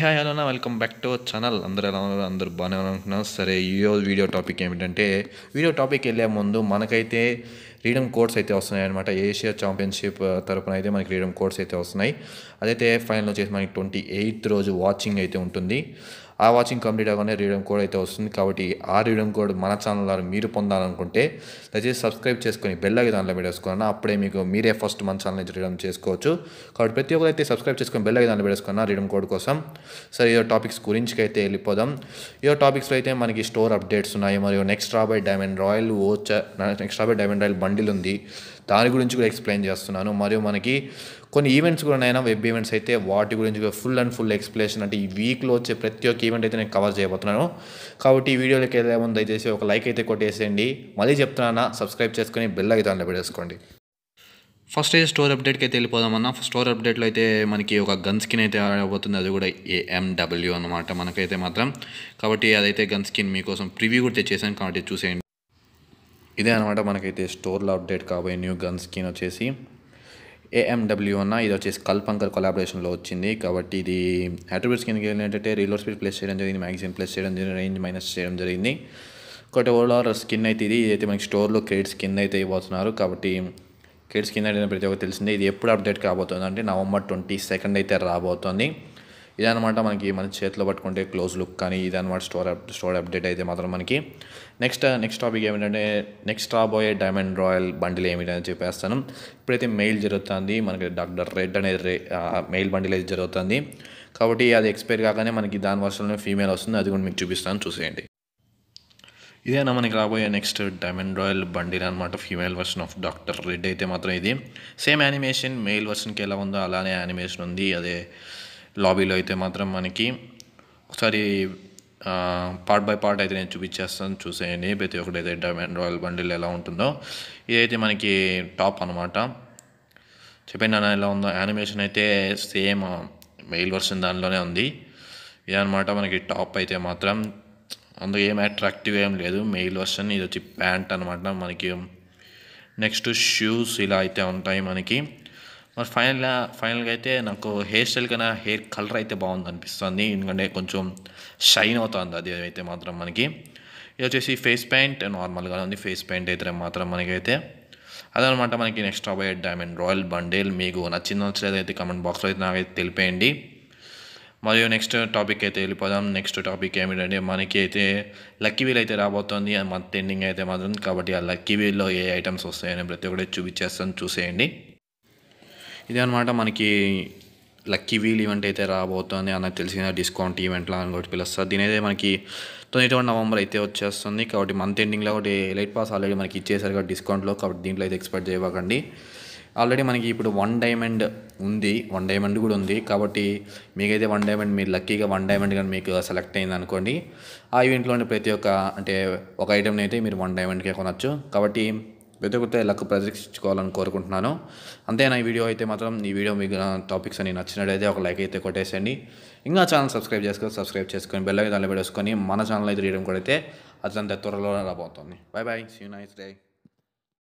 hi hello నా welcome back to our channel అందరూ ఎలా ఉన్నారు అందరూ బాగానే అనుకుంటున్నాం సరే ఈరోజు వీడియో టాపిక్ ఏమిటంటే వీడియో టాపిక్ వెళ్ళే ముందు మనకైతే ఫ్రీడమ్ కోడ్స్ అయితే వస్తున్నాయి అనమాట ఏషియా ఛాంపియన్షిప్ తరఫున అయితే మనకి ఫ్రీడమ్ కోడ్స్ అయితే వస్తున్నాయి అదైతే ఫైనల్ వచ్చేసి మనకి ట్వంటీ ఎయిత్ రోజు వాచింగ్ అయితే ఉంటుంది ఆ వాచింగ్ కంప్లీట్ అవ్వగానే రీడమ్ కోడ్ అయితే వస్తుంది కాబట్టి ఆ రీడమ్ కోడ్ మన ఛానల్ ద్వారా మీరు పొందాలనుకుంటే దయచేసి సబ్స్క్రైబ్ చేసుకొని బెల్లకి దానిలో పెట్టేసుకున్నా అప్పుడే మీకు మీరే ఫస్ట్ మన ఛానల్ నుంచి రీడమ్ చేసుకోవచ్చు కాబట్టి ప్రతి ఒక్కరు సబ్స్క్రైబ్ చేసుకొని బెల్లకి దాంట్లో పెట్టేసుకున్నా రీడమ్ కోడ్ కోసం సరే ఇయో టాపిక్స్ గురించి అయితే వెళ్ళిపోదాం ఇయో టాపిక్స్లో అయితే మనకి స్టోర్ అప్డేట్స్ ఉన్నాయి మరియు నెక్స్ట్ రాబోయే డైమండ్ రాయల్ ఓచ నెక్స్ట్ రాబోయే డైమండ్ రాయల్ బండిల్ ఉంది దాని గురించి కూడా ఎక్స్ప్లెయిన్ చేస్తున్నాను మరియు మనకి కొన్ని ఈవెంట్స్ కూడా నైనా వెబ్ ఈవెంట్స్ అయితే వాటి గురించి కూడా ఫుల్ అండ్ ఫుల్ ఎక్స్ప్లెనేషన్ అంటే ఈ వీక్లో వచ్చే ప్రతి ఒక్క ఈవెంట్ అయితే నేను కవర్ చేయబోతున్నాను కాబట్టి ఈ వీడియోలోకి వెళ్ళే ముందు దయచేసి ఒక లైక్ అయితే కొట్టేసేయండి మళ్ళీ చెప్తున్నానా సబ్స్క్రైబ్ చేసుకొని బెల్ అయితే అందులో పెట్టేసుకోండి ఫస్ట్ అయితే స్టోర్ అప్డేట్కి అయితే వెళ్ళిపోదామన్నా స్టోర్ అప్డేట్లో అయితే మనకి ఒక గన్ స్కిన్ అయితే అవుతుంది అది కూడా ఏఎండబ్ల్యూ అనమాట మనకైతే మాత్రం కాబట్టి అదైతే గన్ స్కిన్ మీకోసం ప్రివ్యూ కూడా తెచ్చేసాను కాబట్టి చూసేయండి ఇదే అనమాట మనకైతే స్టోర్లో అప్డేట్ కాబోయే న్యూ గన్ స్కిన్ వచ్చేసి ఏఎండబ్ల్యూ అన్న ఇది వచ్చేసి కల్పంకర్ కొలాబరేషన్లో వచ్చింది కాబట్టి ఇది హ్యాట్రిబ్యూట్ స్కీన్కి ఏంటంటే రీలోడ్ స్పీడ్ ప్లస్ చేయడం జరిగింది మ్యాగజైన్ ప్లస్ చేయడం జరిగింది రేంజ్ మైనస్ చేయడం జరిగింది ఒకటి ఓవరాల్ స్కిన్ అయితే ఇది ఇదైతే మనకి స్టోర్లో క్రెడిట్ కింద అయితే ఇవ్వబోతున్నారు కాబట్టి స్కిన్ కింద ప్రతి ఒక్కరు తెలిసిందే ఇది ఎప్పుడు అప్డేట్ కాబోతుంది అంటే నవంబర్ ట్వంటీ సెకండ్ అయితే రాబోతోంది ఇదనమాట మనకి మన చేతిలో పట్టుకుంటే క్లోజ్ లుక్ కానీ ఇదనమాట స్టోర్ అప్ స్టోర్ అప్డేట్ అయితే మాత్రం మనకి నెక్స్ట్ నెక్స్ట్ టాపిక్ ఏమిటంటే నెక్స్ట్ రాబోయే డైమండ్ రాయల్ బండిల్ ఏమిటని చెప్పేస్తాను ఇప్పుడైతే మెయిల్ జరుగుతుంది మనకి డాక్టర్ రెడ్ అనేది మెయిల్ బండిల్ అయితే జరుగుతుంది కాబట్టి అది ఎక్స్పైర్ కాగానే మనకి దాని వర్షంలోనే ఫీమేల్ వస్తుంది అది కూడా మీకు చూపిస్తాను చూసేయండి ఇదేనా మనకి రాబోయే నెక్స్ట్ డైమండ్ రాయల్ బండిల్ అనమాట female version of doctor red అయితే మాత్రం ఇది సేమ్ యానిమేషన్ మెయిల్ వర్షన్కి ఎలా ఉందో అలానే యానిమేషన్ ఉంది అదే లాబీలో అయితే మాత్రం మనకి ఒకసారి పార్ట్ బై పార్ట్ అయితే నేను చూపించేస్తాను చూసేయండి ప్రతి ఒక్కటైతే డైమండ్ రాయల్ బండిల్ ఎలా ఉంటుందో ఇదైతే మనకి టాప్ అనమాట చెప్పే నాన్న ఎలా ఉందో యానిమేషన్ అయితే సేమ్ మెయిల్ వర్షన్ దానిలోనే ఉంది ఇదనమాట మనకి టాప్ అయితే మాత్రం అందులో ఏం అట్రాక్టివ్ ఏం లేదు మెయిల్ వర్షన్ ఇది వచ్చి ప్యాంట్ అనమాట మనకి నెక్స్ట్ షూస్ ఇలా అయితే ఉంటాయి మనకి మరి ఫైనల్గా ఫైనల్గా అయితే నాకు హెయిర్ స్టైల్ కన్నా హెయిర్ కలర్ అయితే బాగుంది అనిపిస్తుంది ఎందుకంటే కొంచెం షైన్ అవుతుంది అది అయితే మాత్రం మనకి ఇది వచ్చేసి ఫేస్ పెయింట్ నార్మల్గా ఉంది ఫేస్ పెయింట్ అయితే మాత్రం మనకైతే అదనమాట మనకి నెక్స్ట్ అబ్బాయి డైమండ్ రాయల్ బండేల్ మీకు నచ్చింది నచ్చలేదు అయితే కమెంట్ బాక్స్లో అయితే నాకైతే తెలిపేయండి మరియు నెక్స్ట్ టాపిక్ అయితే వెళ్ళిపోదాం నెక్స్ట్ టాపిక్ ఏమిటంటే మనకి అయితే లక్కీ వీల్ అయితే రాబోతోంది మంత్ ఎండింగ్ అయితే మాత్రం కాబట్టి ఆ లక్కీ వీల్లో ఏ ఐటమ్స్ వస్తాయని ప్రతి ఒక్కటి చూపించేస్తాను చూసేయండి అనమాట మనకి లక్కీ వీల్ ఈవెంట్ అయితే రాబోతుంది అన్నది తెలిసిన డిస్కౌంట్ ఈవెంట్లా అని కూడా పిలుస్తుంది దీని అయితే మనకి తొమ్మిది నవంబర్ అయితే వచ్చేస్తుంది కాబట్టి మంత్ ఎండింగ్లో ఒకటి లైట్ పాస్ ఆల్రెడీ మనకి ఇచ్చేసారు కాబట్టి డిస్కౌంట్లో కాబట్టి దీంట్లో అయితే ఎక్స్పెక్ట్ చేయకండి ఆల్రెడీ మనకి ఇప్పుడు వన్ డైమండ్ ఉంది వన్ డైమండ్ కూడా ఉంది కాబట్టి మీకైతే వన్ డైమండ్ మీరు లక్కీగా వన్ డైమండ్ కానీ మీకు సెలెక్ట్ అయింది అనుకోండి ఆ ఈవెంట్లోని ప్రతి ఒక్క అంటే ఒక ఐటెంని అయితే మీరు వన్ డైమండ్కే కొనచ్చు కాబట్టి ప్రతి ఒక్కరితో ప్రదర్శించుకోవాలని కోరుకుంటున్నాను అంతేనా ఈ వీడియో అయితే మాత్రం ఈ వీడియో మీకు టాపిక్స్ అని నచ్చినట్లయితే ఒక లైక్ అయితే కొట్టేసేయండి ఇంకా ఛానల్ సబ్స్క్రైబ్ చేసుకొని సబ్స్క్రైబ్ చేసుకొని బెల్ అయితే దాన్ని పెట్టేసుకొని మన ఛానల్ అయితే కూడా కొడితే అదంతా త్వరలో రాబోతుంది bye bye see nice day